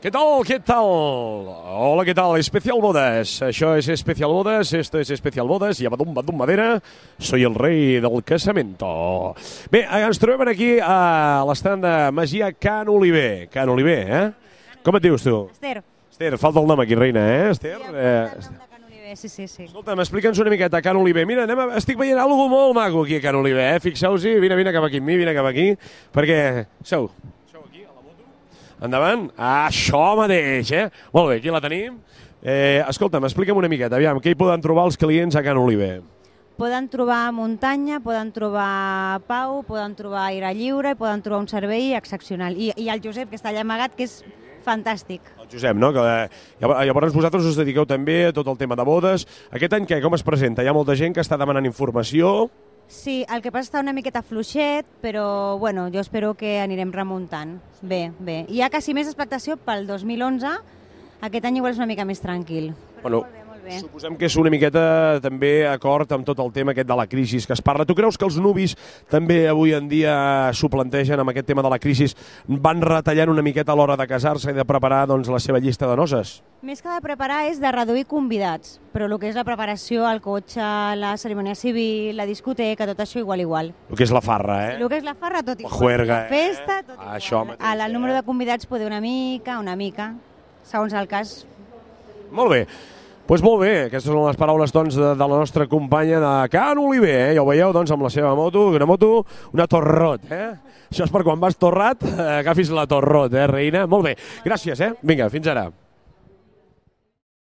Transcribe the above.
¿Qué tal? ¿Qué tal? Hola, ¿qué tal? Especial Bodas. Això és Especial Bodas, esto es Especial Bodas, i abadum, badum, madera, soy el rei del casamento. Bé, eh, ens trobem aquí a l'estand de Magia Can Oliver. Can Oliver, eh? Com et dius tu? Esther. Esther, falta el nom aquí, reina, eh? Esther? Sí, eh, sí, sí, sí. Escolta, explica'ns una miqueta Can Oliver. Mira, anem a... estic veient alguna molt maco aquí a Can Oliver, eh? fixeu hi vine, vine cap aquí amb mi, vine cap aquí, perquè... Seu, Endavant. Això mateix, eh? Molt bé, aquí la tenim. Eh, escolta'm, explica'm una miqueta, aviam, què hi poden trobar els clients a Can Oliver? Poden trobar muntanya, poden trobar pau, poden trobar aire lliure, poden trobar un servei excepcional. I, i el Josep, que està allà amagat, que és Fantàstic. El Josep, no? Que, eh, llavors vosaltres us dediqueu també a tot el tema de bodes. Aquest any què? Com es presenta? Hi ha molta gent que està demanant informació. Sí, el que passa està una miqueta fluixet, però bueno, jo espero que anirem remuntant. Bé, bé. Hi ha quasi més expectació pel 2011, aquest any igual és una mica més tranquil. bueno, molt bé. Suposem que és una miqueta també acord amb tot el tema aquest de la crisi que es parla. Tu creus que els nubis també avui en dia s'ho plantegen amb aquest tema de la crisi? Van retallant una miqueta a l'hora de casar-se i de preparar doncs, la seva llista de noces? Més que de preparar és de reduir convidats, però el que és la preparació, el cotxe, la cerimònia civil, la discoteca, tot això igual igual. El que és la farra, eh? El que és la farra, tot igual. La juerga, la festa, eh? tot ah, igual. Això mateix. El, el número eh? de convidats poder una mica, una mica, segons el cas. Molt bé pues molt bé, aquestes són les paraules doncs, de, de la nostra companya de Can Oliver, eh? ja ho veieu doncs, amb la seva moto, una moto, una torrot, eh? Això és per quan vas torrat, eh, agafis la torrot, eh, reina? Molt bé, gràcies, eh? Vinga, fins ara.